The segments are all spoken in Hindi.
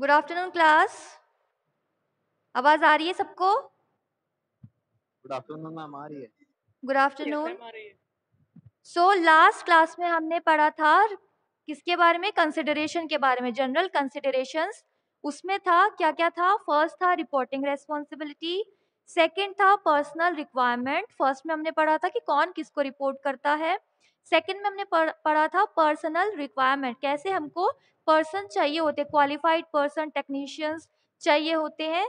गुड आफ्टरनून क्लास आवाज आ रही है सबको गुड आफ्टरनून मैम आ रही है good afternoon so last class में हमने पढ़ा था किसके बारे में कंसिडरेशन के बारे में जनरल कंसिडरेशन उसमें था क्या क्या था फर्स्ट था रिपोर्टिंग रेस्पॉन्सिबिलिटी सेकेंड था पर्सनल रिक्वायरमेंट फर्स्ट में हमने पढ़ा था कि कौन किसको रिपोर्ट करता है सेकेंड में हमने पढ़ा था पर्सनल रिक्वायरमेंट कैसे हमको पर्सन चाहिए होते हैं क्वालिफाइड पर्सन टेक्नीशियंस चाहिए होते हैं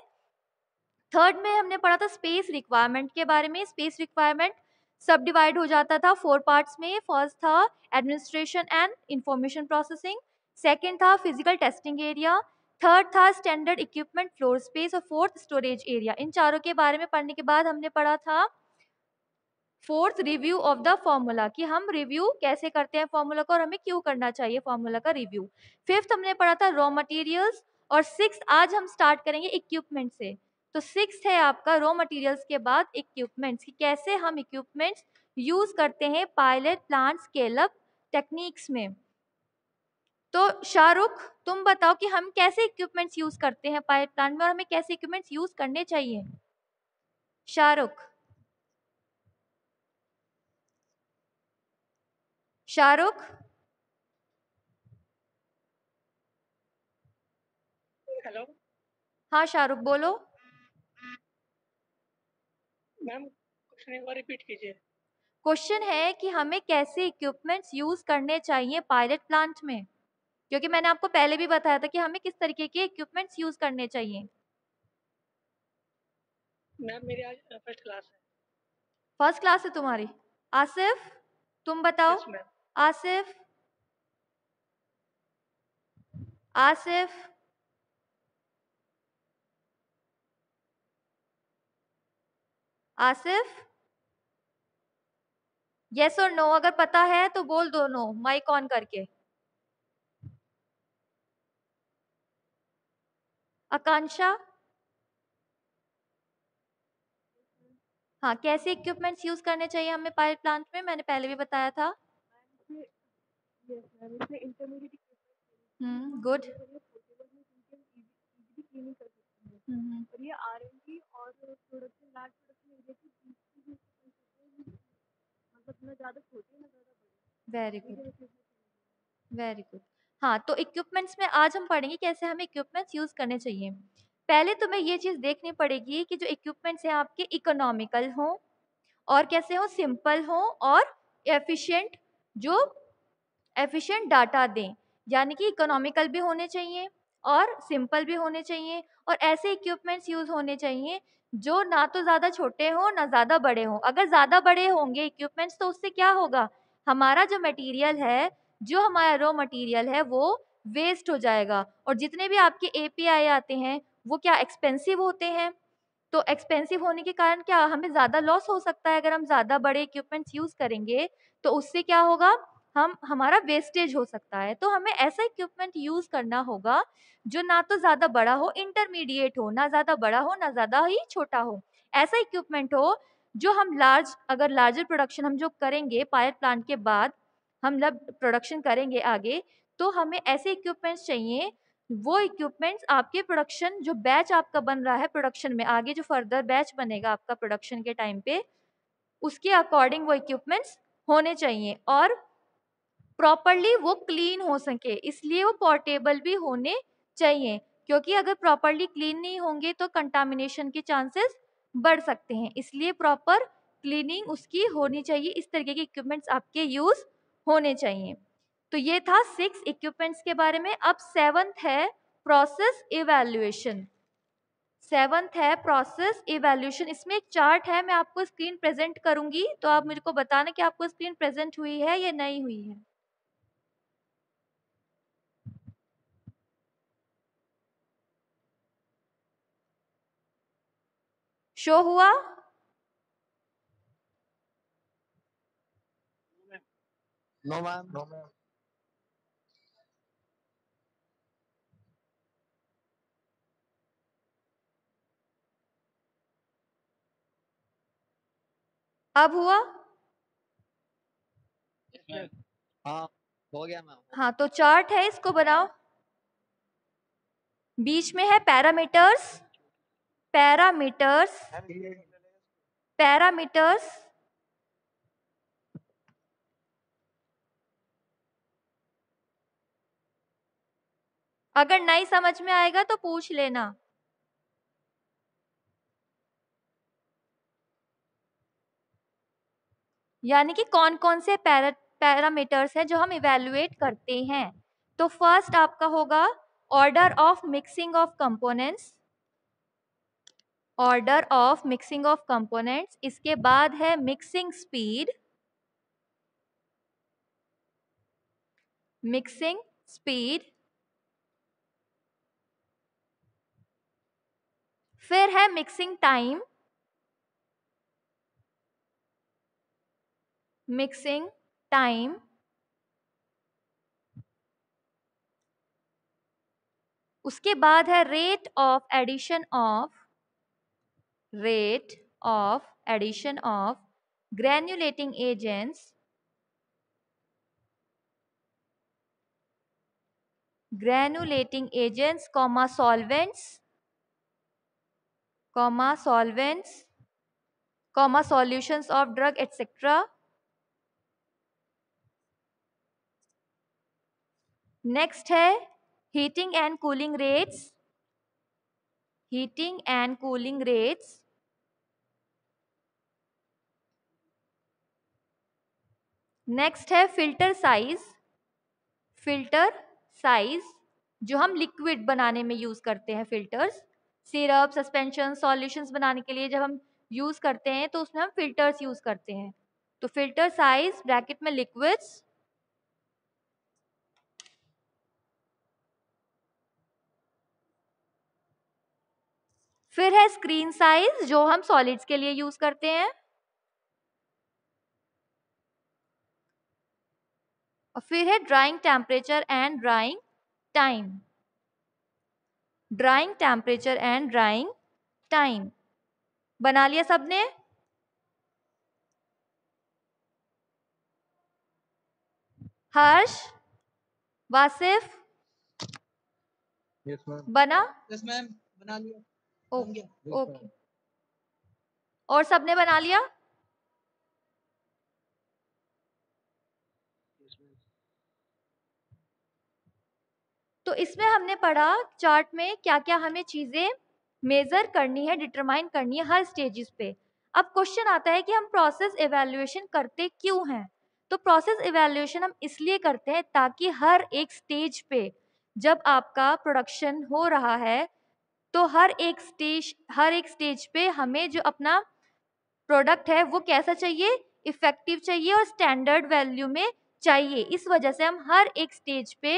थर्ड में हमने पढ़ा था स्पेस रिक्वायरमेंट के बारे में स्पेस रिक्वायरमेंट सब डिवाइड हो जाता था फोर पार्ट्स में फर्स्ट था administration and information processing second था फिजिकल टेस्टिंग एरिया थर्ड था स्टैंडर्ड इक्विपमेंट फ्लोर स्पेस और फोर्थ स्टोरेज एरिया इन चारों के बारे में पढ़ने के बाद हमने पढ़ा था fourth review of the formula कि हम रिव्यू कैसे करते हैं फॉर्मूला को और हमें क्यों करना चाहिए फॉर्मूला का रिव्यू फिफ्थ हमने पढ़ा था रॉ मटेरियल्स और सिक्स आज हम स्टार्ट करेंगे इक्विपमेंट से तो सिक्स है आपका रॉ मटेरियल्स के बाद इक्विपमेंट्स कि कैसे हम इक्विपमेंट्स यूज करते हैं पायलट प्लांट स्केलअप टेक्निक्स में तो शाहरुख तुम बताओ कि हम कैसे इक्विपमेंट्स यूज करते हैं पायलट प्लांट में और हमें कैसे इक्विपमेंट्स यूज करने चाहिए शाहरुख शाहरुख हेलो हाँ शाहरुख बोलो मैम क्वेश्चन एक बार रिपीट कीजिए क्वेश्चन है कि हमें कैसे इक्विपमेंट्स यूज करने चाहिए पायलट प्लांट में क्योंकि मैंने आपको पहले भी बताया था कि हमें किस तरीके के इक्विपमेंट्स यूज करने चाहिए मैम मेरी आज फर्स्ट uh, क्लास है फर्स्ट क्लास है तुम्हारी आसिफ तुम बताओ yes, आसिफ आसिफ आसिफ यस और नो अगर पता है तो बोल दो नो माइक ऑन करके आकांक्षा हाँ कैसे इक्विपमेंट्स यूज करने चाहिए हमें पायलट प्लांट में मैंने पहले भी बताया था good very good very good हाँ तो इक्विपमेंट्स में आज हम पढ़ेंगे कैसे हमें इक्विपमेंट्स यूज़ करने चाहिए पहले तुम्हें ये चीज़ देखनी पड़ेगी कि जो इक्विपमेंट्स हैं आपके इकोनॉमिकल हों और कैसे हो सिंपल हों और एफिशिएंट जो एफिशिएंट डाटा दें यानी कि इकोनॉमिकल भी होने चाहिए और सिंपल भी होने चाहिए और ऐसे इक्विपमेंट्स यूज़ होने चाहिए जो ना तो ज़्यादा छोटे हों ना ज़्यादा बड़े हों अगर ज़्यादा बड़े होंगे इक्विपमेंट्स तो उससे क्या होगा हमारा जो मटेरियल है जो हमारा रॉ मटेरियल है वो वेस्ट हो जाएगा और जितने भी आपके ए आते हैं वो क्या एक्सपेंसिव होते हैं तो एक्सपेंसिव होने के कारण क्या हमें ज़्यादा लॉस हो सकता है अगर हम ज़्यादा बड़े इक्विपमेंट्स यूज़ करेंगे तो उससे क्या होगा हम हमारा वेस्टेज हो सकता है तो हमें ऐसा इक्विपमेंट यूज करना होगा जो ना तो ज्यादा बड़ा हो इंटरमीडिएट हो ना ज्यादा बड़ा हो ना ज्यादा ही छोटा हो ऐसा इक्विपमेंट हो जो हम लार्ज अगर लार्जर प्रोडक्शन हम जो करेंगे पायलट प्लांट के बाद हम जब प्रोडक्शन करेंगे आगे तो हमें ऐसे इक्विपमेंट्स चाहिए वो इक्विपमेंट्स आपके प्रोडक्शन जो बैच आपका बन रहा है प्रोडक्शन में आगे जो फर्दर बैच बनेगा आपका प्रोडक्शन के टाइम पे उसके अकॉर्डिंग वो इक्विपमेंट्स होने चाहिए और प्रॉपरली वो क्लीन हो सके इसलिए वो पोर्टेबल भी होने चाहिए क्योंकि अगर प्रॉपरली क्लीन नहीं होंगे तो कंटामिनेशन के चांसेस बढ़ सकते हैं इसलिए प्रॉपर क्लीनिंग उसकी होनी चाहिए इस तरीके के इक्विपमेंट्स आपके यूज़ होने चाहिए तो ये था सिक्स इक्विपमेंट्स के बारे में अब सेवन्थ है प्रोसेस इवेल्युएशन सेवन्थ है प्रोसेस इवेल्यूशन इसमें एक चार्ट है मैं आपको स्क्रीन प्रेजेंट करूंगी तो आप मेरे को बताना कि आपको स्क्रीन प्रेजेंट हुई है या नहीं हुई है शो हुआ नो मैम नो मैम अब हुआ हाँ हो गया हाँ तो चार्ट है इसको बनाओ बीच में है पैरामीटर्स पैरामीटर्स पैरामीटर्स अगर नहीं समझ में आएगा तो पूछ लेना यानी कि कौन कौन से पैरामीटर्स हैं जो हम इवेलुएट करते हैं तो फर्स्ट आपका होगा order of mixing of components order of mixing of components इसके बाद है मिक्सिंग स्पीड मिक्सिंग स्पीड फिर है मिक्सिंग टाइम mixing time उसके बाद है rate of addition of rate of addition of granulating agents granulating agents comma solvents comma solvents comma solutions of drug etcetera next है heating and cooling rates heating and cooling rates next है फिल्टर साइज फिल्टर साइज जो हम लिक्विड बनाने में यूज़ करते हैं फिल्टर्स सिरप सस्पेंशन सॉल्यूशंस बनाने के लिए जब हम यूज़ करते हैं तो उसमें हम फिल्टर्स यूज़ करते हैं तो फिल्टर साइज ब्रैकेट में लिक्विड्स फिर है स्क्रीन साइज जो हम सॉलिड्स के लिए यूज करते हैं और फिर है drying temperature and drying time drying temperature and drying time बना लिया सबने हर्ष वासिफ yes, बना yes, बना लिया ओके ओके और सबने बना लिया तो इसमें हमने पढ़ा चार्ट में क्या क्या हमें चीज़ें मेज़र करनी है डिटरमाइन करनी है हर स्टेजेस पे अब क्वेश्चन आता है कि हम प्रोसेस इवेल्युएशन करते क्यों हैं तो प्रोसेस इवेल्युएशन हम इसलिए करते हैं ताकि हर एक स्टेज पे जब आपका प्रोडक्शन हो रहा है तो हर एक स्टेज हर एक स्टेज पे हमें जो अपना प्रोडक्ट है वो कैसा चाहिए इफेक्टिव चाहिए और स्टैंडर्ड वैल्यू में चाहिए इस वजह से हम हर एक स्टेज पे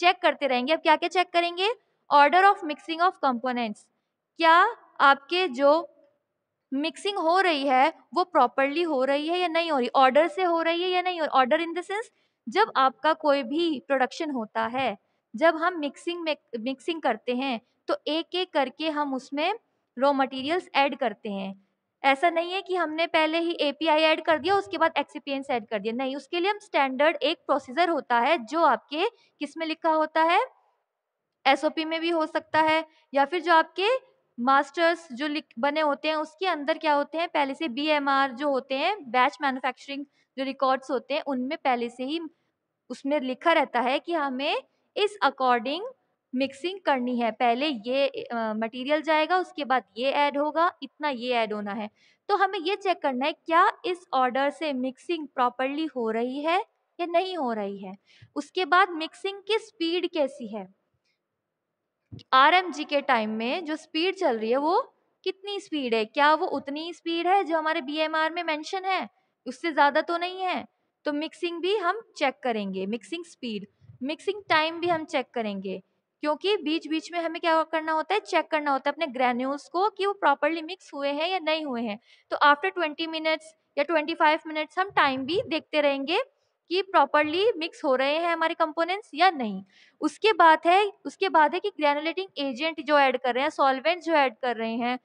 चेक करते रहेंगे अब क्या क्या चेक करेंगे order of mixing of components क्या आपके जो मिक्सिंग हो रही है वो प्रॉपरली हो रही है या नहीं हो रही ऑर्डर से हो रही है या नहीं हो रही ऑर्डर इन द सेंस जब आपका कोई भी प्रोडक्शन होता है जब हम मिक्सिंग में मिक्सिंग करते हैं तो एक एक करके हम उसमें रॉ मटेरियल्स ऐड करते हैं ऐसा नहीं है कि हमने पहले ही एपीआई ऐड कर दिया उसके बाद एक्सिपियंस ऐड कर दिया नहीं उसके लिए हम स्टैंडर्ड एक प्रोसीजर होता है जो आपके किस में लिखा होता है एसओपी में भी हो सकता है या फिर जो आपके मास्टर्स जो बने होते हैं उसके अंदर क्या होते हैं पहले से बीएमआर जो होते हैं बैच मैन्युफैक्चरिंग जो रिकॉर्ड्स होते हैं उनमें पहले से ही उसमें लिखा रहता है कि हमें इस अकॉर्डिंग मिक्सिंग करनी है पहले ये मटेरियल जाएगा उसके बाद ये ऐड होगा इतना ये ऐड होना है तो हमें ये चेक करना है क्या इस ऑर्डर से मिक्सिंग प्रॉपरली हो रही है या नहीं हो रही है उसके बाद मिक्सिंग की स्पीड कैसी है आर के टाइम में जो स्पीड चल रही है वो कितनी स्पीड है क्या वो उतनी स्पीड है जो हमारे बी में मैंशन है उससे ज़्यादा तो नहीं है तो मिक्सिंग भी हम चेक करेंगे मिक्सिंग स्पीड मिक्सिंग टाइम भी हम चेक करेंगे क्योंकि बीच बीच में हमें क्या करना होता है चेक करना होता है अपने ग्रेन्यूल्स को कि वो प्रॉपरली मिक्स हुए हैं या नहीं हुए हैं तो आफ्टर ट्वेंटी मिनट्स या ट्वेंटी फाइव मिनट्स हम टाइम भी देखते रहेंगे कि प्रॉपरली मिक्स हो रहे हैं हमारे कंपोनेंट्स या नहीं उसके बाद है उसके बाद है कि ग्रैनुलेटिंग एजेंट जो ऐड कर रहे हैं सॉल्वेंट जो ऐड कर रहे हैं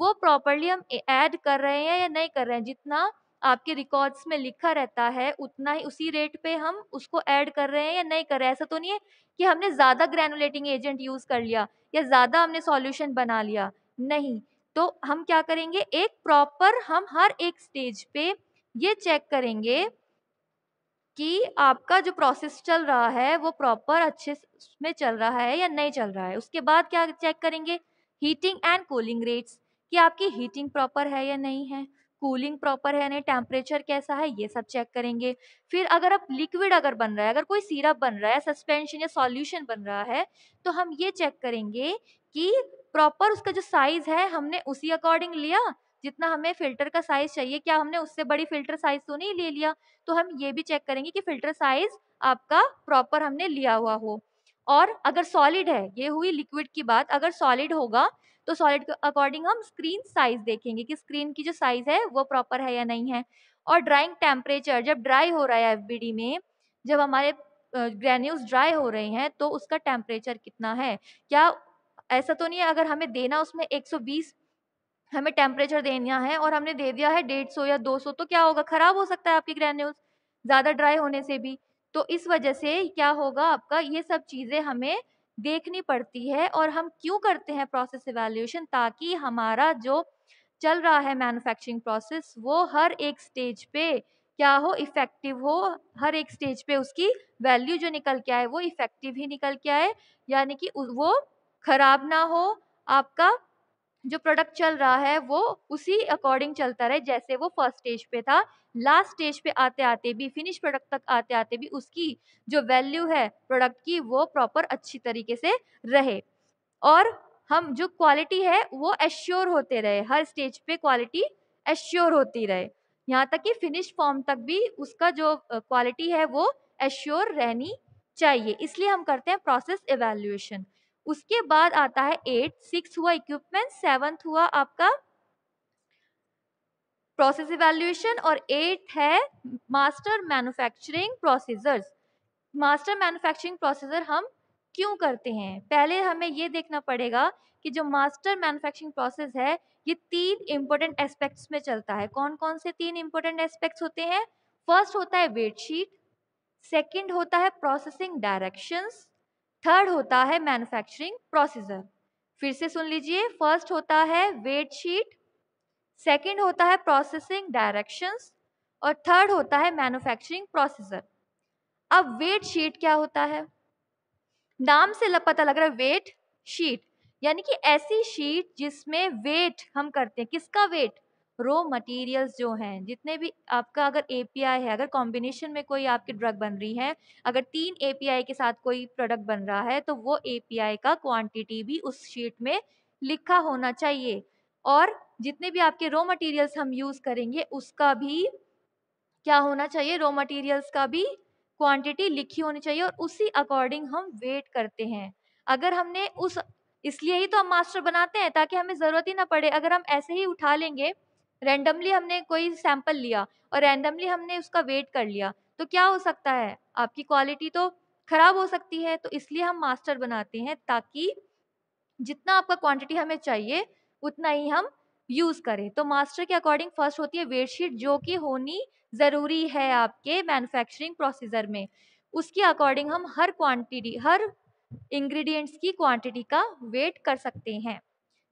वो प्रॉपरली हम ऐड कर रहे हैं या नहीं कर रहे हैं जितना आपके रिकॉर्ड्स में लिखा रहता है उतना ही उसी रेट पे हम उसको ऐड कर रहे हैं या नहीं कर रहे हैं ऐसा तो नहीं है कि हमने ज़्यादा ग्रैनुलेटिंग एजेंट यूज़ कर लिया या ज़्यादा हमने सॉल्यूशन बना लिया नहीं तो हम क्या करेंगे एक प्रॉपर हम हर एक स्टेज पे ये चेक करेंगे कि आपका जो प्रोसेस चल रहा है वो प्रॉपर अच्छे में चल रहा है या नहीं चल रहा है उसके बाद क्या चेक करेंगे हीटिंग एंड कूलिंग रेट्स कि आपकी हीटिंग प्रॉपर है या नहीं है कूलिंग प्रॉपर है यानी टेम्परेचर कैसा है ये सब चेक करेंगे फिर अगर अब लिक्विड अगर बन रहा है अगर कोई सीरप बन रहा है सस्पेंशन या सॉल्यूशन बन रहा है तो हम ये चेक करेंगे कि प्रॉपर उसका जो साइज है हमने उसी अकॉर्डिंग लिया जितना हमें फिल्टर का साइज चाहिए क्या हमने उससे बड़ी फिल्टर साइज तो नहीं ले लिया तो हम ये भी चेक करेंगे कि फिल्टर साइज आपका प्रॉपर हमने लिया हुआ हो और अगर सॉलिड है ये हुई लिक्विड की बात अगर सॉलिड होगा तो सॉलिड के अकॉर्डिंग हम स्क्रीन साइज देखेंगे कि स्क्रीन की जो साइज है वो प्रॉपर है या नहीं है और ड्राइंग टेम्परेचर जब ड्राई हो रहा है एफ में जब हमारे ग्रेन्यूल्स ड्राई हो रहे हैं तो उसका टेम्परेचर कितना है क्या ऐसा तो नहीं है अगर हमें देना उसमें 120 हमें टेम्परेचर देना है और हमने दे दिया है 150 या 200 तो क्या होगा ख़राब हो सकता है आपकी ग्रेन्यूल्स ज़्यादा ड्राई होने से भी तो इस वजह से क्या होगा आपका ये सब चीज़ें हमें देखनी पड़ती है और हम क्यों करते हैं प्रोसेस इवेल्यूशन ताकि हमारा जो चल रहा है मैन्युफैक्चरिंग प्रोसेस वो हर एक स्टेज पे क्या हो इफेक्टिव हो हर एक स्टेज पे उसकी वैल्यू जो निकल के आए वो इफेक्टिव ही निकल के आए यानी कि वो खराब ना हो आपका जो प्रोडक्ट चल रहा है वो उसी अकॉर्डिंग चलता रहे जैसे वो फर्स्ट स्टेज पे था लास्ट स्टेज पे आते आते भी फिनिश प्रोडक्ट तक आते आते भी उसकी जो वैल्यू है प्रोडक्ट की वो प्रॉपर अच्छी तरीके से रहे और हम जो क्वालिटी है वो एश्योर होते रहे हर स्टेज पे क्वालिटी एश्योर होती रहे यहाँ तक कि फिनिश फॉर्म तक भी उसका जो क्वालिटी है वो एश्योर रहनी चाहिए इसलिए हम करते हैं प्रोसेस एवेल्यूएशन उसके बाद आता है एट सिक्स हुआ इक्विपमेंट सेवन्थ हुआ आपका प्रोसेस इवेल्युएशन और एट है master manufacturing procedures master manufacturing procedure हम क्यों करते हैं पहले हमें ये देखना पड़ेगा कि जो मास्टर मैन्युफैक्चरिंग प्रोसेस है ये तीन इंपॉर्टेंट एस्पेक्ट्स में चलता है कौन कौन से तीन इंपॉर्टेंट एस्पेक्ट्स होते हैं फर्स्ट होता है वेट शीट सेकेंड होता है प्रोसेसिंग डायरेक्शंस थर्ड होता है मैन्युफैक्चरिंग प्रोसीजर फिर से सुन लीजिए फर्स्ट होता है वेट शीट सेकंड होता है प्रोसेसिंग डायरेक्शंस और थर्ड होता है मैन्युफैक्चरिंग प्रोसीजर अब वेट शीट क्या होता है नाम से पता लग रहा है वेट शीट यानी कि ऐसी शीट जिसमें वेट हम करते हैं किसका वेट रो मटेरियल्स जो हैं जितने भी आपका अगर एपीआई है अगर कॉम्बिनेशन में कोई आपकी ड्रग बन रही है अगर तीन एपीआई के साथ कोई प्रोडक्ट बन रहा है तो वो एपीआई का क्वांटिटी भी उस शीट में लिखा होना चाहिए और जितने भी आपके रो मटेरियल्स हम यूज़ करेंगे उसका भी क्या होना चाहिए रो मटेरियल्स का भी क्वांटिटी लिखी होनी चाहिए और उसी अकॉर्डिंग हम वेट करते हैं अगर हमने उस इसलिए ही तो हम मास्टर बनाते हैं ताकि हमें ज़रूरत ही ना पड़े अगर हम ऐसे ही उठा लेंगे रैंडमली हमने कोई सैंपल लिया और रैंडमली हमने उसका वेट कर लिया तो क्या हो सकता है आपकी क्वालिटी तो खराब हो सकती है तो इसलिए हम मास्टर बनाते हैं ताकि जितना आपका क्वांटिटी हमें चाहिए उतना ही हम यूज़ करें तो मास्टर के अकॉर्डिंग फर्स्ट होती है वेट शीट जो कि होनी ज़रूरी है आपके मैन्युफैक्चरिंग प्रोसीजर में उसके अकॉर्डिंग हम हर क्वांटिटी हर इंग्रेडिएंट्स की क्वांटिटी का वेट कर सकते हैं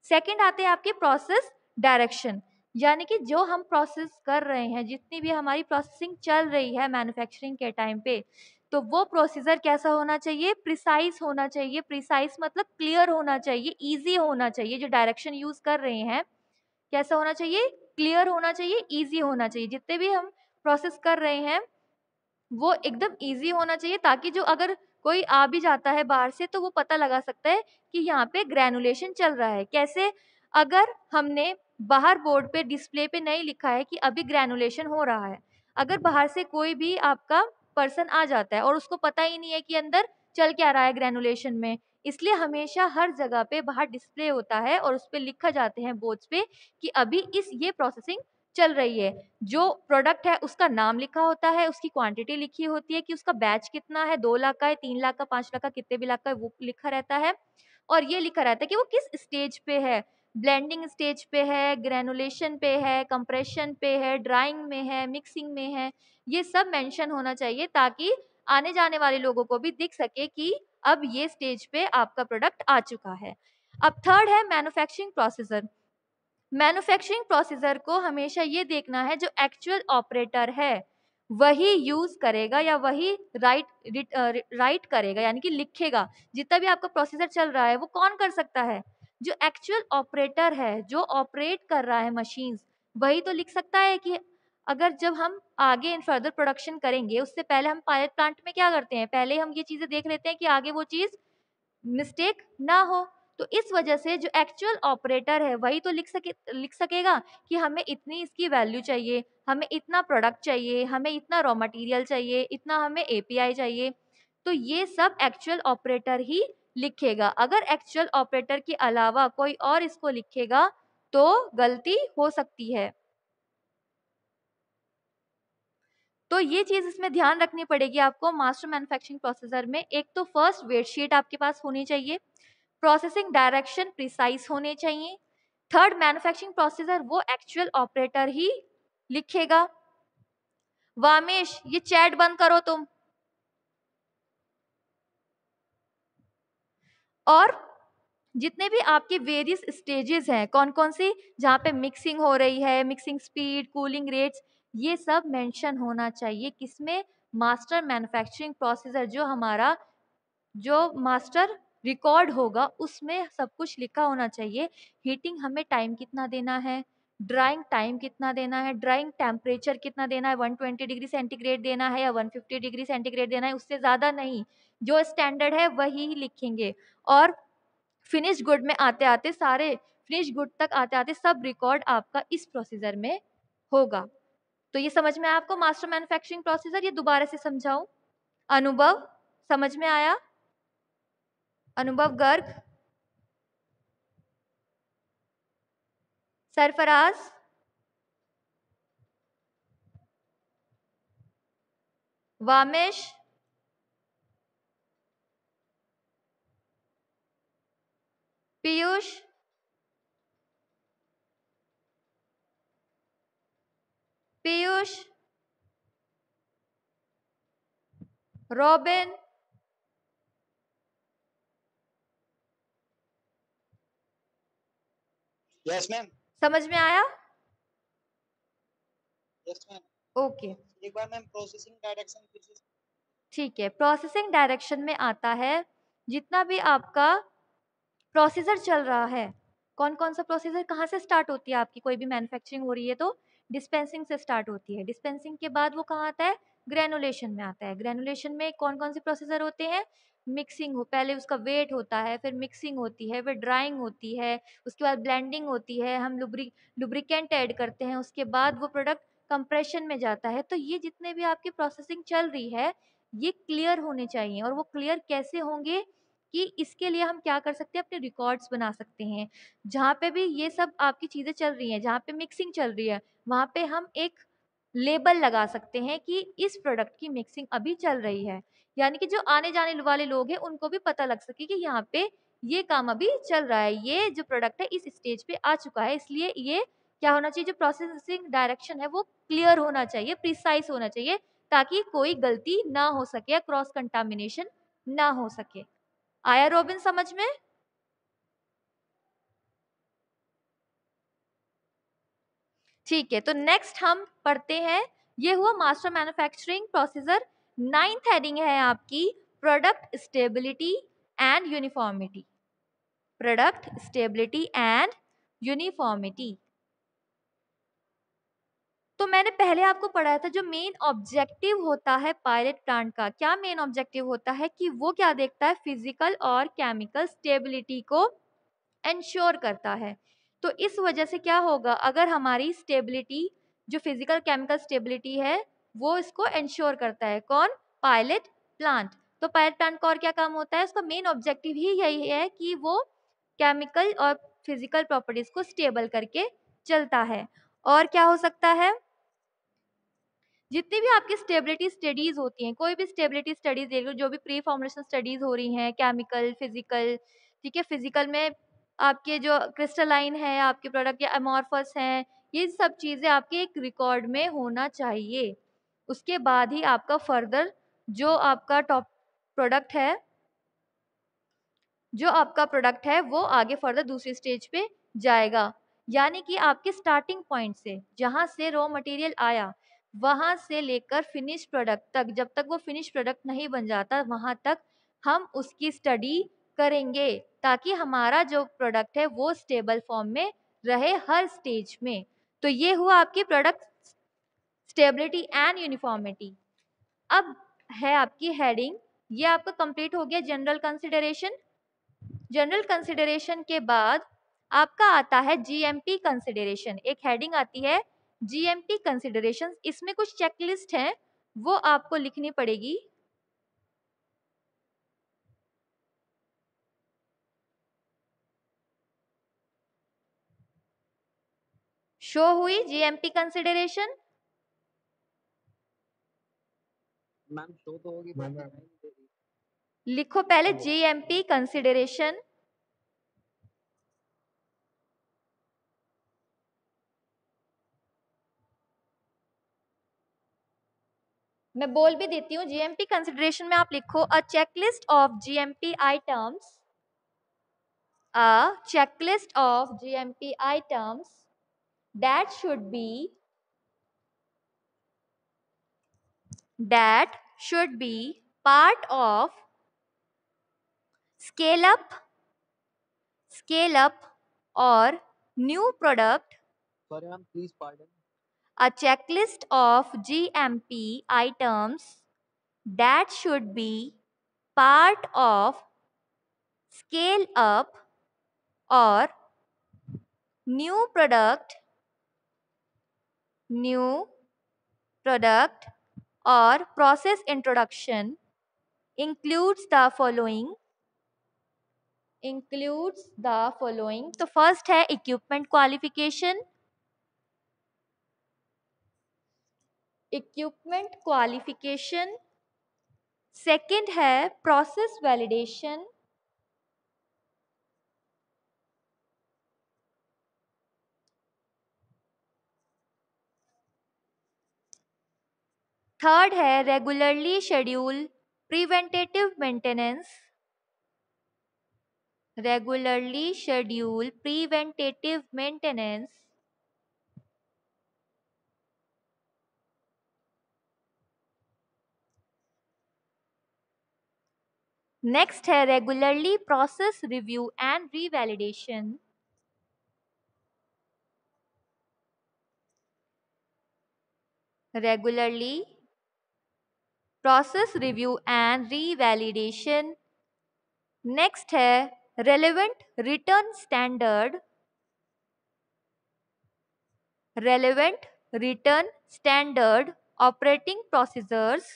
सेकंड आते हैं आपके प्रोसेस डायरेक्शन यानी कि जो हम प्रोसेस कर रहे हैं जितनी भी हमारी प्रोसेसिंग चल रही है मैन्युफैक्चरिंग के टाइम पे तो वो प्रोसीजर कैसा होना चाहिए प्रिसाइज होना चाहिए प्रिसाइज मतलब क्लियर होना चाहिए ईजी होना चाहिए जो डायरेक्शन यूज कर रहे हैं कैसा होना चाहिए क्लियर होना चाहिए ईजी होना चाहिए जितने भी हम प्रोसेस कर रहे हैं वो एकदम ईजी होना चाहिए ताकि जो अगर कोई आ भी जाता है बाहर से तो वो पता लगा सकता है कि यहाँ पे ग्रैनुलेशन चल रहा है कैसे अगर हमने बाहर बोर्ड पे डिस्प्ले पे नहीं लिखा है कि अभी ग्रैनुलेशन हो रहा है अगर बाहर से कोई भी आपका पर्सन आ जाता है और उसको पता ही नहीं है कि अंदर चल क्या रहा है ग्रैनुलेशन में इसलिए हमेशा हर जगह पे बाहर डिस्प्ले होता है और उस पर लिखा जाते हैं बोर्ड्स पे कि अभी इस ये प्रोसेसिंग चल रही है जो प्रोडक्ट है उसका नाम लिखा होता है उसकी क्वांटिटी लिखी होती है कि उसका बैच कितना है दो लाख का है तीन लाख का पाँच लाख का कितने भी लाख का है वो लिखा रहता है और ये लिखा रहता है कि वो किस स्टेज पे है ब्लेंडिंग स्टेज पे है ग्रेनुलेशन पे है कंप्रेशन पे है ड्राइंग में है मिक्सिंग में है ये सब मेंशन होना चाहिए ताकि आने जाने वाले लोगों को भी दिख सके कि अब ये स्टेज पे आपका प्रोडक्ट आ चुका है अब थर्ड है मैन्युफैक्चरिंग प्रोसेसर मैन्युफैक्चरिंग प्रोसेसर को हमेशा ये देखना है जो एक्चुअल ऑपरेटर है वही यूज करेगा या वही राइट राइट करेगा यानी कि लिखेगा जितना भी आपका प्रोसेसर चल रहा है वो कौन कर सकता है जो एक्चुअल ऑपरेटर है जो ऑपरेट कर रहा है मशीन्स वही तो लिख सकता है कि अगर जब हम आगे इन फर्दर प्रोडक्शन करेंगे उससे पहले हम पायलट प्लांट में क्या करते हैं पहले हम ये चीज़ें देख लेते हैं कि आगे वो चीज़ मिस्टेक ना हो तो इस वजह से जो एक्चुअल ऑपरेटर है वही तो लिख सके लिख सकेगा कि हमें इतनी इसकी वैल्यू चाहिए हमें इतना प्रोडक्ट चाहिए हमें इतना रॉ मटेरियल चाहिए इतना हमें एपीआई चाहिए तो ये सब एक्चुअल ऑपरेटर ही लिखेगा अगर एक्चुअल ऑपरेटर के अलावा कोई और इसको लिखेगा तो गलती हो सकती है तो ये चीज इसमें ध्यान रखनी पड़ेगी आपको मास्टर मैन्युफैक्चरिंग प्रोसेसर में एक तो फर्स्ट वेट शीट आपके पास होनी चाहिए प्रोसेसिंग डायरेक्शन प्रिसाइज होने चाहिए थर्ड मैन्युफैक्चरिंग प्रोसेसर वो एक्चुअल ऑपरेटर ही लिखेगा वामेश ये चैट बंद करो तुम और जितने भी आपके वेरियस स्टेजेस हैं कौन कौन सी जहाँ पे मिक्सिंग हो रही है मिक्सिंग स्पीड कूलिंग रेट्स ये सब मेंशन होना चाहिए किसमें मास्टर मैन्युफैक्चरिंग प्रोसेसर जो हमारा जो मास्टर रिकॉर्ड होगा उसमें सब कुछ लिखा होना चाहिए हीटिंग हमें टाइम कितना देना है ड्राइंग टाइम कितना देना है ड्राइंग टेम्परेचर कितना देना है 120 डिग्री सेंटीग्रेड देना है या 150 डिग्री सेंटीग्रेड देना है उससे ज़्यादा नहीं जो स्टैंडर्ड है वही ही लिखेंगे और फिनिश गुड में आते आते सारे फिनिश गुड तक आते आते सब रिकॉर्ड आपका इस प्रोसीजर में होगा तो ये समझ में आया आपको मास्टर मैन्युफैक्चरिंग प्रोसीजर ये दोबारा से समझाऊं अनुभव समझ में आया Anubhav Garg Sarfaraz Vamesh Piyush Piyush Robin yes ma'am समझ में आया यस मैम ओके एक बार मैम प्रोसेसिंग डायरेक्शन ठीक है प्रोसेसिंग डायरेक्शन में आता है जितना भी आपका प्रोसीजर चल रहा है कौन कौन सा प्रोसीजर कहाँ से स्टार्ट होती है आपकी कोई भी मैन्युफैक्चरिंग हो रही है तो डिस्पेंसिंग से स्टार्ट होती है डिस्पेंसिंग के बाद वो कहाँ आता है ग्रेनुलेशन में आता है ग्रेनुलेशन में कौन कौन से प्रोसीजर होते हैं मिक्सिंग हो पहले उसका वेट होता है फिर मिक्सिंग होती है फिर ड्राइंग होती है उसके बाद ब्लेंडिंग होती है हम लुब्रिक लुब्रिकेंट ऐड करते हैं उसके बाद वो प्रोडक्ट कंप्रेशन में जाता है तो ये जितने भी आपकी प्रोसेसिंग चल रही है ये क्लियर होने चाहिए और वो क्लियर कैसे होंगे कि इसके लिए हम क्या कर सकते हैं अपने रिकॉर्ड्स बना सकते हैं जहाँ पे भी ये सब आपकी चीज़ें चल रही हैं जहाँ पे मिक्सिंग चल रही है वहाँ पे हम एक लेबल लगा सकते हैं कि इस प्रोडक्ट की मिक्सिंग अभी चल रही है यानी कि जो आने जाने वाले लोग हैं उनको भी पता लग सके कि यहाँ पे ये काम अभी चल रहा है ये जो प्रोडक्ट है इस स्टेज पे आ चुका है इसलिए ये क्या होना चाहिए जो प्रोसेसिंग डायरेक्शन है वो क्लियर होना चाहिए प्रिसाइज होना चाहिए ताकि कोई गलती ना हो सके या क्रॉस कंटामिनेशन ना हो सके आया रोबिन समझ में ठीक है तो नेक्स्ट हम पढ़ते हैं ये हुआ master manufacturing procedure ninth heading है आपकी product stability and uniformity product stability and uniformity तो मैंने पहले आपको पढ़ाया था जो मेन ऑब्जेक्टिव होता है पायलट प्लांट का क्या मेन ऑब्जेक्टिव होता है कि वो क्या देखता है फिजिकल और केमिकल स्टेबिलिटी को इंश्योर करता है तो इस वजह से क्या होगा अगर हमारी स्टेबिलिटी जो फिजिकल केमिकल स्टेबिलिटी है वो इसको इंश्योर करता है कौन पायलट प्लांट तो पायलट प्लांट का और क्या काम होता है उसका मेन ऑब्जेक्टिव ही यही है कि वो केमिकल और फिजिकल प्रॉपर्टीज को स्टेबल करके चलता है और क्या हो सकता है जितनी भी आपकी स्टेबिलिटी स्टडीज होती हैं कोई भी स्टेबिलिटी स्टडीज देख लो जो भी प्री फॉर्मेशन स्टडीज हो रही हैं केमिकल फिजिकल ठीक है फिजिकल में आपके जो क्रिस्टलाइन है आपके प्रोडक्ट या अमॉर्फस हैं ये सब चीज़ें आपके एक रिकॉर्ड में होना चाहिए उसके बाद ही आपका फर्दर जो आपका टॉप प्रोडक्ट है जो आपका प्रोडक्ट है वो आगे फर्दर दूसरी स्टेज पे जाएगा यानी कि आपके स्टार्टिंग पॉइंट से जहाँ से रॉ मटेरियल आया वहाँ से लेकर फिनिश प्रोडक्ट तक जब तक वो फिनिश प्रोडक्ट नहीं बन जाता वहाँ तक हम उसकी स्टडी करेंगे ताकि हमारा जो प्रोडक्ट है वो स्टेबल फॉर्म में रहे हर स्टेज में तो ये हुआ आपकी प्रोडक्ट स्टेबिलिटी एंड यूनिफॉर्मिटी अब है आपकी हेडिंग ये आपका कंप्लीट हो गया जनरल कंसिडरेशन जनरल कंसिडरेशन के बाद आपका आता है जीएमपी कंसिडरेशन एक हेडिंग आती है जीएमपी कंसिडरेशन इसमें कुछ चेकलिस्ट है वो आपको लिखनी पड़ेगी शो हुई जीएमपी कंसिडरेशन मैम शो तो होगी लिखो पहले जीएमपी हाँ, कंसिडरेशन मैं बोल भी देती हूँ जीएमपी कंसिडरेशन में आप लिखो a checklist of GMP items a checklist of GMP items that should be that should be part of scale up scale up or new product sorry ma'am please pardon a checklist of GMP items that should be part of scale up or new product new product or process introduction includes the following includes the following तो first है equipment qualification. Equipment qualification second है प्रोसेस वैलिडेशन थर्ड है regularly schedule preventative maintenance regularly schedule preventative maintenance Next है regularly process review and revalidation. Regularly process review and revalidation. Next है relevant return standard. Relevant return standard operating procedures.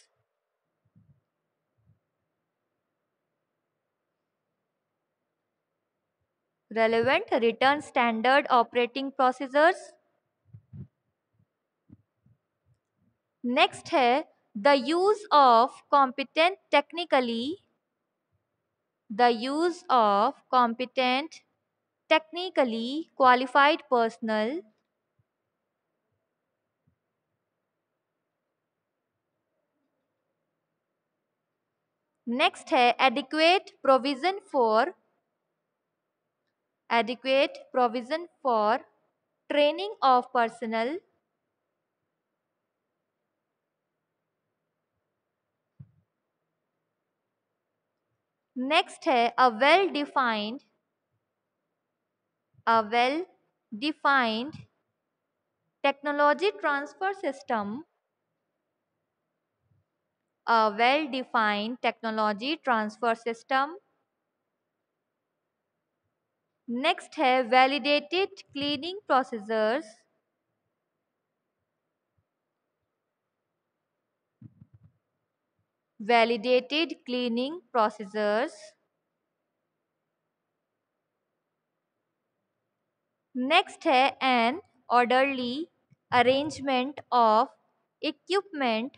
relevant return standard operating procedures next the use of competent technically the use of competent technically qualified personnel next adequate provision for adequate provision for training of personnel, Next, a well defined, a well defined technology transfer system. a well defined technology transfer system Next है validated cleaning procedures. Validated cleaning procedures. Next है an orderly arrangement of equipment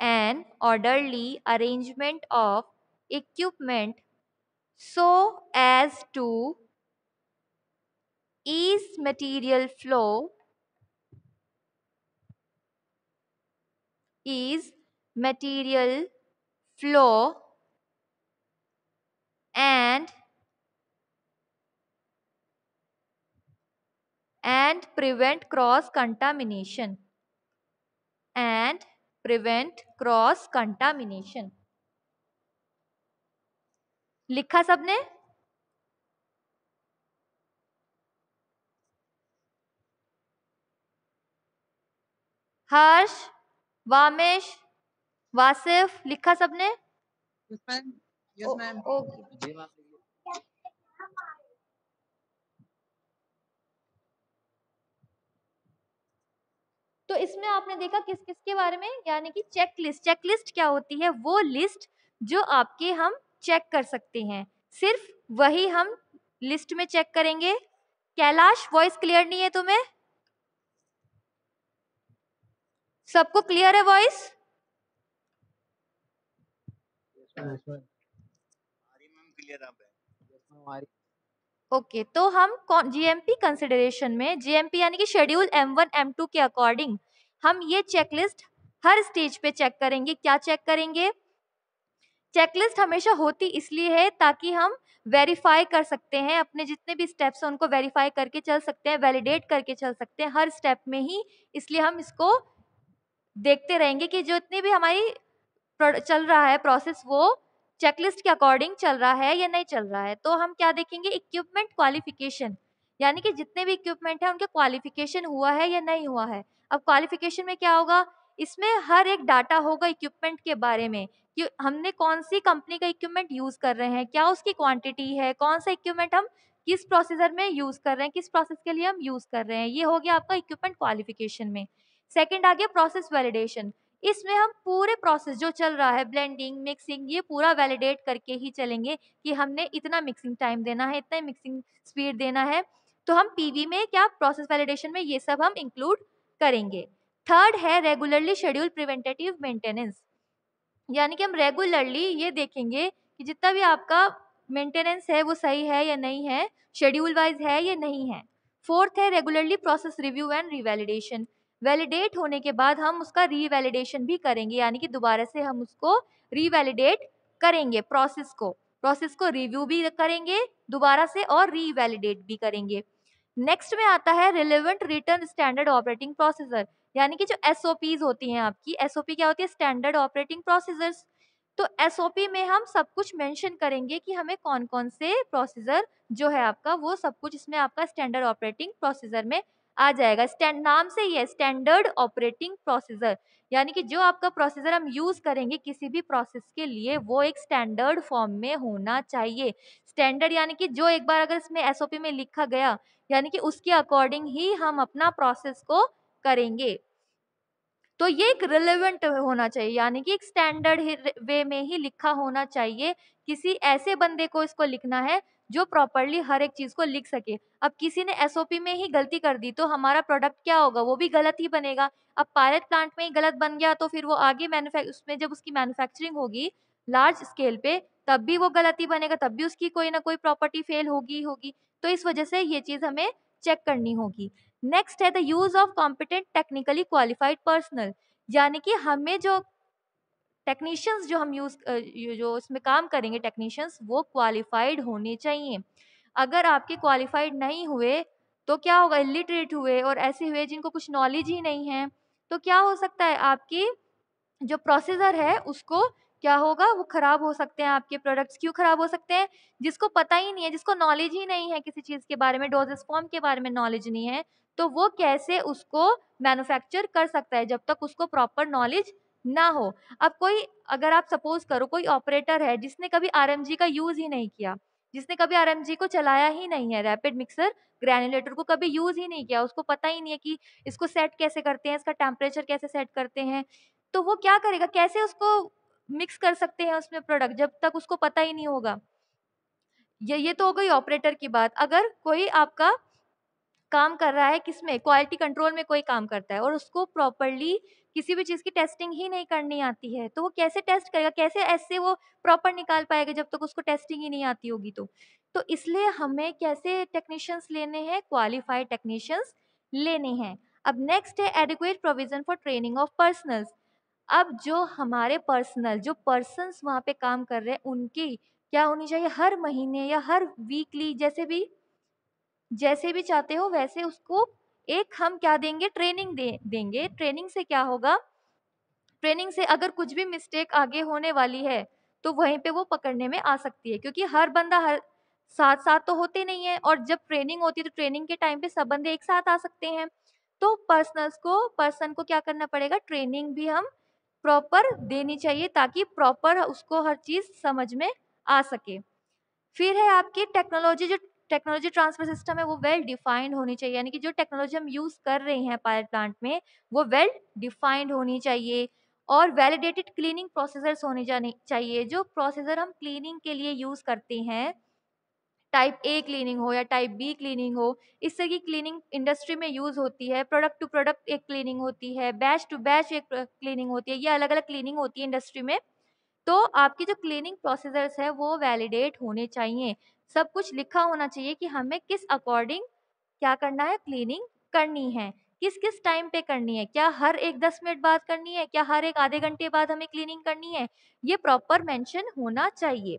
an orderly arrangement of equipment so as to ease material flow ease material flow and and prevent cross contamination and prevent cross contamination लिखा सबने हर्ष वामेश वासिफ लिखा सबने तो इसमें आपने देखा किस किस के बारे में यानी कि चेक लिस्ट चेक लिस्ट क्या होती है वो लिस्ट जो आपके हम चेक कर सकते हैं सिर्फ वही हम लिस्ट में चेक करेंगे कैलाश वॉइस क्लियर नहीं है तुम्हें सबको क्लियर है वॉइस ओके तो हम जीएमपी कंसिडरेशन में जीएमपी यानी कि शेड्यूल एम टू के अकॉर्डिंग हम ये चेकलिस्ट हर स्टेज पे चेक करेंगे क्या चेक करेंगे चेकलिस्ट हमेशा होती इसलिए है ताकि हम वेरीफाई कर सकते हैं अपने जितने भी स्टेप्स हैं उनको वेरीफाई करके चल सकते हैं वैलिडेट करके चल सकते हैं हर स्टेप में ही इसलिए हम इसको देखते रहेंगे कि जो इतनी भी हमारी चल रहा है प्रोसेस वो चेकलिस्ट के अकॉर्डिंग चल रहा है या नहीं चल रहा है तो हम क्या देखेंगे इक्विपमेंट क्वालिफिकेशन यानी कि जितने भी इक्विपमेंट है उनके क्वालिफिकेशन हुआ है या नहीं हुआ है अब क्वालिफिकेशन में क्या होगा इसमें हर एक डाटा होगा इक्विपमेंट के बारे में हमने कौन सी कंपनी का इक्विपमेंट यूज़ कर रहे हैं क्या उसकी क्वांटिटी है कौन सा इक्विपमेंट हम किस प्रोसेसर में यूज़ कर रहे हैं किस प्रोसेस के लिए हम यूज़ कर रहे हैं ये हो गया आपका इक्विपमेंट क्वालिफिकेशन में सेकेंड आ गया प्रोसेस वैलिडेशन इसमें हम पूरे प्रोसेस जो चल रहा है ब्लेंडिंग मिक्सिंग ये पूरा वैलिडेट करके ही चलेंगे कि हमने इतना मिक्सिंग टाइम देना है इतना मिक्सिंग स्पीड देना है तो हम पीवी में क्या प्रोसेस वैलिडेशन में ये सब हम इंक्लूड करेंगे थर्ड है रेगुलरली शेड्यूल प्रिवेंटेटिव मेंटेनेंस यानी कि हम रेगुलरली ये देखेंगे कि जितना भी आपका मेंटेनेंस है वो सही है या नहीं है शेड्यूल वाइज है या नहीं है फोर्थ है regularly process review and revalidation validate होने के बाद हम उसका रीवैलिडेशन भी करेंगे यानी कि दोबारा से हम उसको रीवैलिडेट करेंगे प्रोसेस को प्रोसेस को रिव्यू भी करेंगे दोबारा से और रीवैलिडेट भी करेंगे नेक्स्ट में आता है relevant return standard operating processor यानी कि जो एस होती हैं आपकी एस क्या होती है स्टैंडर्ड ऑपरेटिंग प्रोसीजर्स तो एस में हम सब कुछ मेंशन करेंगे कि हमें कौन कौन से प्रोसीजर जो है आपका वो सब कुछ इसमें आपका स्टैंडर्ड ऑपरेटिंग प्रोसीजर में आ जाएगा स्टैंड नाम से ही है स्टैंडर्ड ऑपरेटिंग प्रोसीजर यानी कि जो आपका प्रोसीजर हम यूज़ करेंगे किसी भी प्रोसेस के लिए वो एक स्टैंडर्ड फॉर्म में होना चाहिए स्टैंडर्ड यानी कि जो एक बार अगर इसमें एस में लिखा गया यानी कि उसके अकॉर्डिंग ही हम अपना प्रोसेस को करेंगे तो ये एक रिलेवेंट होना चाहिए यानी कि एक स्टैंडर्ड वे में ही लिखा होना चाहिए किसी ऐसे बंदे को इसको लिखना है जो प्रॉपरली हर एक चीज़ को लिख सके अब किसी ने एस में ही गलती कर दी तो हमारा प्रोडक्ट क्या होगा वो भी गलत ही बनेगा अब पायलट प्लांट में ही गलत बन गया तो फिर वो आगे मैनुफैक् उसमें जब उसकी मैन्युफैक्चरिंग होगी लार्ज स्केल पे तब भी वो गलत ही बनेगा तब भी उसकी कोई ना कोई प्रॉपर्टी फेल होगी होगी तो इस वजह से ये चीज़ हमें चेक करनी होगी नेक्स्ट है the use of competent technically qualified personal यानी कि हमें जो टेक्नीशियंस जो हम यूज जो इसमें काम करेंगे टेक्नीशियंस वो क्वालिफाइड होने चाहिए अगर आपके क्वालिफाइड नहीं हुए तो क्या होगा इलिटरेट हुए और ऐसे हुए जिनको कुछ नॉलेज ही नहीं है तो क्या हो सकता है आपकी जो प्रोसेसर है उसको क्या होगा वो ख़राब हो सकते हैं आपके प्रोडक्ट्स क्यों ख़राब हो सकते हैं जिसको पता ही नहीं है जिसको नॉलेज ही नहीं है किसी चीज़ के बारे में डोजेस फॉर्म के बारे में नॉलेज नहीं है तो वो कैसे उसको मैन्युफैक्चर कर सकता है जब तक उसको प्रॉपर नॉलेज ना हो अब कोई अगर आप सपोज करो कोई ऑपरेटर है जिसने कभी आर का यूज़ ही नहीं किया जिसने कभी आर को चलाया ही नहीं है रैपिड मिक्सर ग्रैनुलेटर को कभी यूज़ ही नहीं किया उसको पता ही नहीं है कि इसको सेट कैसे करते हैं इसका टेम्परेचर कैसे सेट करते हैं तो वो क्या करेगा कैसे उसको मिक्स कर सकते हैं उसमें प्रोडक्ट जब तक उसको पता ही नहीं होगा ये ये तो हो गई ऑपरेटर की बात अगर कोई आपका काम कर रहा है किस में क्वालिटी कंट्रोल में कोई काम करता है और उसको प्रॉपरली किसी भी चीज़ की टेस्टिंग ही नहीं करनी आती है तो वो कैसे टेस्ट करेगा कैसे ऐसे वो प्रॉपर निकाल पाएगा जब तक उसको टेस्टिंग ही नहीं आती होगी तो तो इसलिए हमें कैसे टेक्नीशियंस लेने हैं क्वालिफाइड टेक्नीशियंस लेने हैं अब नेक्स्ट है adequate provision for training of personals अब जो हमारे पर्सनल जो पर्सनस वहाँ पे काम कर रहे हैं उनकी क्या होनी चाहिए हर महीने या हर वीकली जैसे भी जैसे भी चाहते हो वैसे उसको एक हम क्या देंगे ट्रेनिंग दे देंगे ट्रेनिंग से क्या होगा ट्रेनिंग से अगर कुछ भी मिस्टेक आगे होने वाली है तो वहीं पे वो पकड़ने में आ सकती है क्योंकि हर बंदा हर साथ साथ तो होते नहीं है और जब ट्रेनिंग होती है तो ट्रेनिंग के टाइम पे सब बंदे एक साथ आ सकते हैं तो पर्सनल्स को पर्सन को क्या करना पड़ेगा ट्रेनिंग भी हम प्रॉपर देनी चाहिए ताकि प्रॉपर उसको हर चीज़ समझ में आ सके फिर है आपकी टेक्नोलॉजी जो टेक्नोलॉजी ट्रांसफर सिस्टम है वो वेल डिफाइंड होनी चाहिए यानी कि जो टेक्नोलॉजी हम यूज़ कर रहे हैं पायलट प्लांट में वो वेल डिफाइंड होनी चाहिए और वैलिडेटेड क्लीनिंग प्रोसेसर्स होने जाने चाहिए जो प्रोसेसर हम क्लीनिंग के लिए यूज़ करते हैं टाइप ए क्लीनिंग हो या टाइप बी क्लीनिंग हो इस तरह की क्लीनिंग इंडस्ट्री में यूज़ होती है प्रोडक्ट टू प्रोडक्ट एक क्लीनिंग होती है बैच टू बैच एक क्लीनिंग होती है ये अलग अलग क्लीनिंग होती है इंडस्ट्री में तो आपकी जो क्लीनिंग प्रोसेसर्स है वो वैलिडेट होने चाहिए सब कुछ लिखा होना चाहिए कि हमें किस अकॉर्डिंग क्या करना है क्लीनिंग करनी है किस किस टाइम पे करनी है क्या हर एक दस मिनट बाद करनी है क्या हर एक आधे घंटे बाद हमें क्लीनिंग करनी है ये प्रॉपर मेंशन होना चाहिए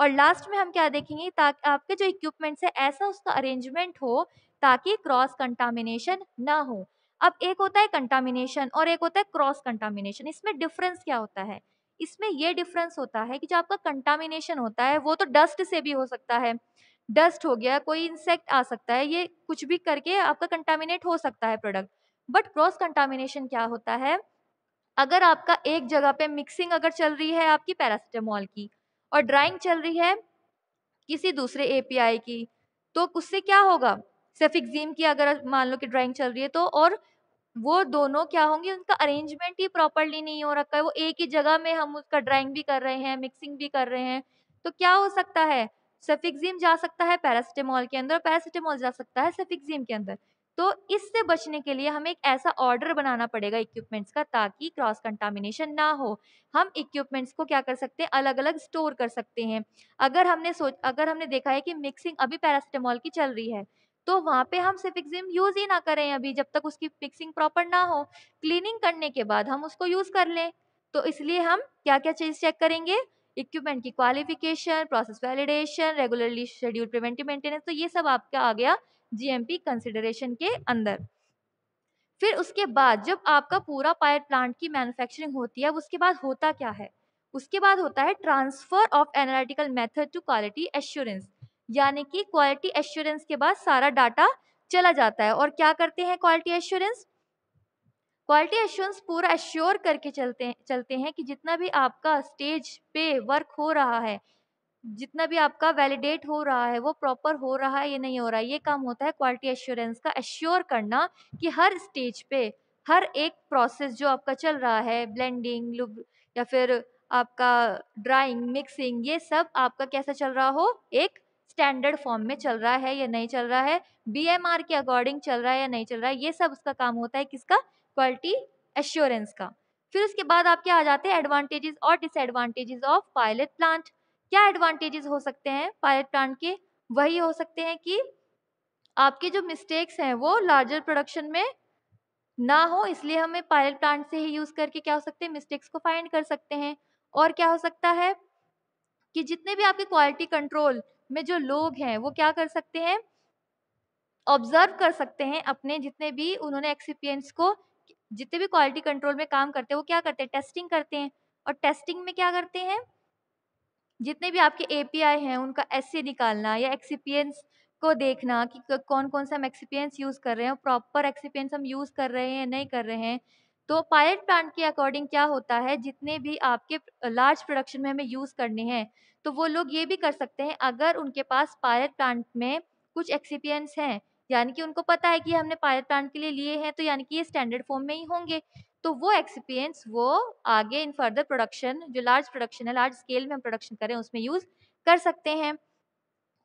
और लास्ट में हम क्या देखेंगे ताकि आपके जो इक्विपमेंट्स है ऐसा उसका अरेंजमेंट हो ताकि क्रॉस कंटामिनेशन ना हो अब एक होता है कंटामिनेशन और एक होता है क्रॉस कंटामिनेशन इसमें डिफरेंस क्या होता है इसमें यह डिफरेंस होता है कि जो आपका कंटामिनेशन होता है वो तो डस्ट से भी हो सकता है डस्ट हो गया कोई इंसेक्ट आ सकता है ये कुछ भी करके आपका कंटामिनेट हो सकता है प्रोडक्ट बट क्रॉस कंटामिनेशन क्या होता है अगर आपका एक जगह पे मिक्सिंग अगर चल रही है आपकी पैरासिटामोल की और ड्राइंग चल रही है किसी दूसरे एपीआई की तो उससे क्या होगा सेफिक्जीम की अगर मान लो कि ड्राइंग चल रही है तो और वो दोनों क्या होंगे उनका अरेंजमेंट ही प्रॉपरली नहीं हो रखा है वो एक ही जगह में हम उसका ड्राइंग भी कर रहे हैं मिक्सिंग भी कर रहे हैं तो क्या हो सकता है सेफिक्जिम जा सकता है पैरासिटामोल के अंदर पैरासिटामोल जा सकता है सेफिक्जिम के अंदर तो इससे बचने के लिए हमें एक ऐसा ऑर्डर बनाना पड़ेगा इक्विपमेंट्स का ताकि क्रॉस कंटामिनेशन ना हो हम इक्विपमेंट्स को क्या कर सकते हैं अलग अलग स्टोर कर सकते हैं अगर हमने सोच अगर हमने देखा है कि मिक्सिंग अभी पैरासिटामोल की चल रही है तो वहाँ पे हम सिर्फ एक्जिम यूज़ ही ना करें अभी जब तक उसकी फिक्सिंग प्रॉपर ना हो क्लीनिंग करने के बाद हम उसको यूज़ कर लें तो इसलिए हम क्या क्या चीज़ चेक करेंगे इक्विपमेंट की qualification process validation regularly schedule preventive maintenance तो ये सब आपका आ गया जीएमपी कंसिडरेशन के अंदर फिर उसके बाद जब आपका पूरा पायर प्लांट की मैन्युफैक्चरिंग होती है उसके बाद होता क्या है उसके बाद होता है transfer of analytical method to quality assurance यानी कि क्वालिटी एश्योरेंस के बाद सारा डाटा चला जाता है और क्या करते हैं क्वालिटी एश्योरेंस क्वालिटी एश्योरेंस पूरा एश्योर करके चलते हैं चलते हैं कि जितना भी आपका स्टेज पे वर्क हो रहा है जितना भी आपका वैलिडेट हो रहा है वो प्रॉपर हो रहा है या नहीं हो रहा है ये काम होता है क्वालिटी एश्योरेंस का एश्योर करना कि हर स्टेज पे हर एक प्रोसेस जो आपका चल रहा है ब्लेंडिंग लुब या फिर आपका ड्राइंग मिक्सिंग ये सब आपका कैसा चल रहा हो एक स्टैंडर्ड फॉर्म में चल रहा है या नहीं चल रहा है बीएमआर के अकॉर्डिंग चल रहा है या नहीं चल रहा है ये सब उसका काम होता है किसका क्वालिटी एश्योरेंस का फिर उसके बाद आपके आ जाते हैं एडवांटेजेस और डिसएडवांटेजेस ऑफ पायलट प्लांट क्या एडवांटेजेस हो सकते हैं पायलट प्लांट के वही हो सकते हैं कि आपके जो मिस्टेक्स हैं वो लार्जर प्रोडक्शन में ना हो इसलिए हमें पायलट प्लांट से ही यूज़ करके क्या हो सकते हैं मिस्टेक्स को फाइंड कर सकते हैं और क्या हो सकता है कि जितने भी आपके क्वालिटी कंट्रोल में जो लोग हैं वो क्या कर सकते हैं ऑब्जर्व कर सकते हैं अपने जितने भी उन्होंने एक्सिपियंट्स को जितने भी क्वालिटी कंट्रोल में काम करते हैं वो क्या करते हैं टेस्टिंग करते हैं और टेस्टिंग में क्या करते हैं जितने भी आपके ए हैं उनका एस निकालना या एक्सिपियंस को देखना कि कौन कौन सा हम एक्सिपियंस यूज़ कर रहे हैं प्रॉपर एक्सिपियंस हम यूज़ कर रहे हैं नहीं कर रहे हैं तो पायलट प्लांट के अकॉर्डिंग क्या होता है जितने भी आपके लार्ज प्रोडक्शन में हमें यूज़ करने हैं तो वो लोग ये भी कर सकते हैं अगर उनके पास पायलट प्लांट में कुछ एक्सीपियंस हैं यानी कि उनको पता है कि हमने पायलट प्लांट के लिए लिए हैं तो यानी कि ये स्टैंडर्ड फॉर्म में ही होंगे तो वो एक्सपीरियंस वो आगे इन फर्दर प्रोडक्शन जो लार्ज प्रोडक्शन है लार्ज स्केल में हम प्रोडक्शन करें उसमें यूज़ कर सकते हैं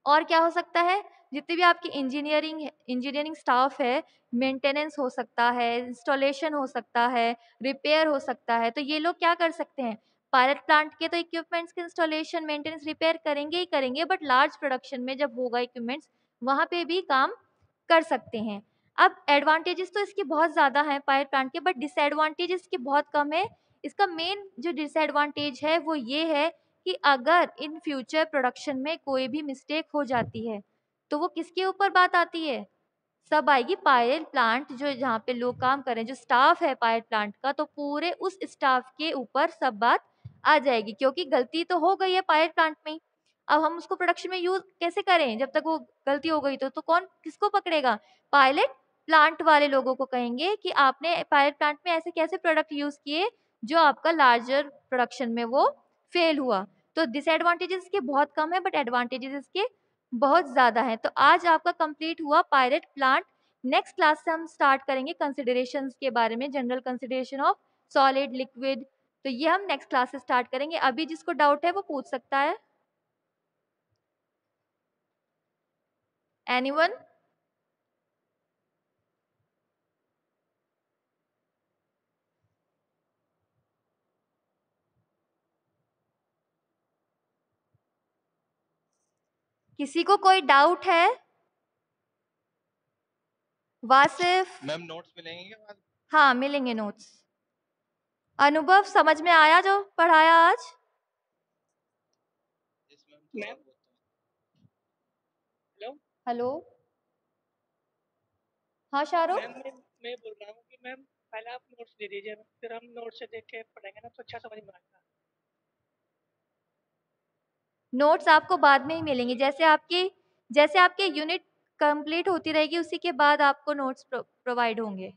और क्या हो सकता है जितनी भी आपकी इंजीनियरिंग इंजीनियरिंग स्टाफ है मेंटेनेंस हो सकता है इंस्टॉलेशन हो सकता है रिपेयर हो सकता है तो ये लोग क्या कर सकते हैं पायलट प्लांट के तो इक्विपमेंट्स के इंस्टॉलेशन मेंटेनेंस रिपेयर करेंगे ही करेंगे बट लार्ज प्रोडक्शन में जब होगा इक्विपमेंट्स वहाँ पे भी काम कर सकते हैं अब एडवांटेजेस तो इसके बहुत ज़्यादा हैं पायलट प्लांट के बट डिसएडवांटेजेस इसके बहुत कम है इसका मेन जो डिसएडवांटेज है वो ये है कि अगर इन फ्यूचर प्रोडक्शन में कोई भी मिस्टेक हो जाती है तो वो किसके ऊपर बात आती है सब आएगी पायल प्लांट जो जहाँ पे लोग काम करें जो स्टाफ है पायल प्लांट का तो पूरे उस स्टाफ के ऊपर सब बात आ जाएगी क्योंकि गलती तो हो गई है पायल प्लांट में अब हम उसको प्रोडक्शन में यूज कैसे करें जब तक वो गलती हो गई तो तो कौन किसको पकड़ेगा पायलट प्लांट वाले लोगों को कहेंगे कि आपने पायलट प्लांट में ऐसे कैसे प्रोडक्ट यूज किए जो आपका लार्जर प्रोडक्शन में वो फेल हुआ तो डिसएडवांटेजेस इसके बहुत कम है बट एडवांटेजेस इसके बहुत ज़्यादा है तो आज आपका कंप्लीट हुआ पायरेट प्लांट नेक्स्ट क्लास से हम स्टार्ट करेंगे कंसिडरेशन के बारे में general consideration of solid liquid तो ये हम नेक्स्ट क्लास से स्टार्ट करेंगे अभी जिसको डाउट है वो पूछ सकता है एनी किसी को कोई डाउट है वासिफ मैम नोट्स मिलेंगे हाँ मिलेंगे नोट्स अनुभव समझ में आया जो पढ़ाया आज हेलो तो हाँ शाहरुख मैं बोल रहा हूँ कि मैम पहले आप नोट्स दे दीजिए फिर हम नोट्स से देख के पढ़ेंगे ना तो अच्छा समझ में आएगा नोट्स आपको बाद में ही मिलेंगे जैसे आपके जैसे आपके यूनिट कंप्लीट होती रहेगी उसी के बाद आपको नोट्स प्रोवाइड होंगे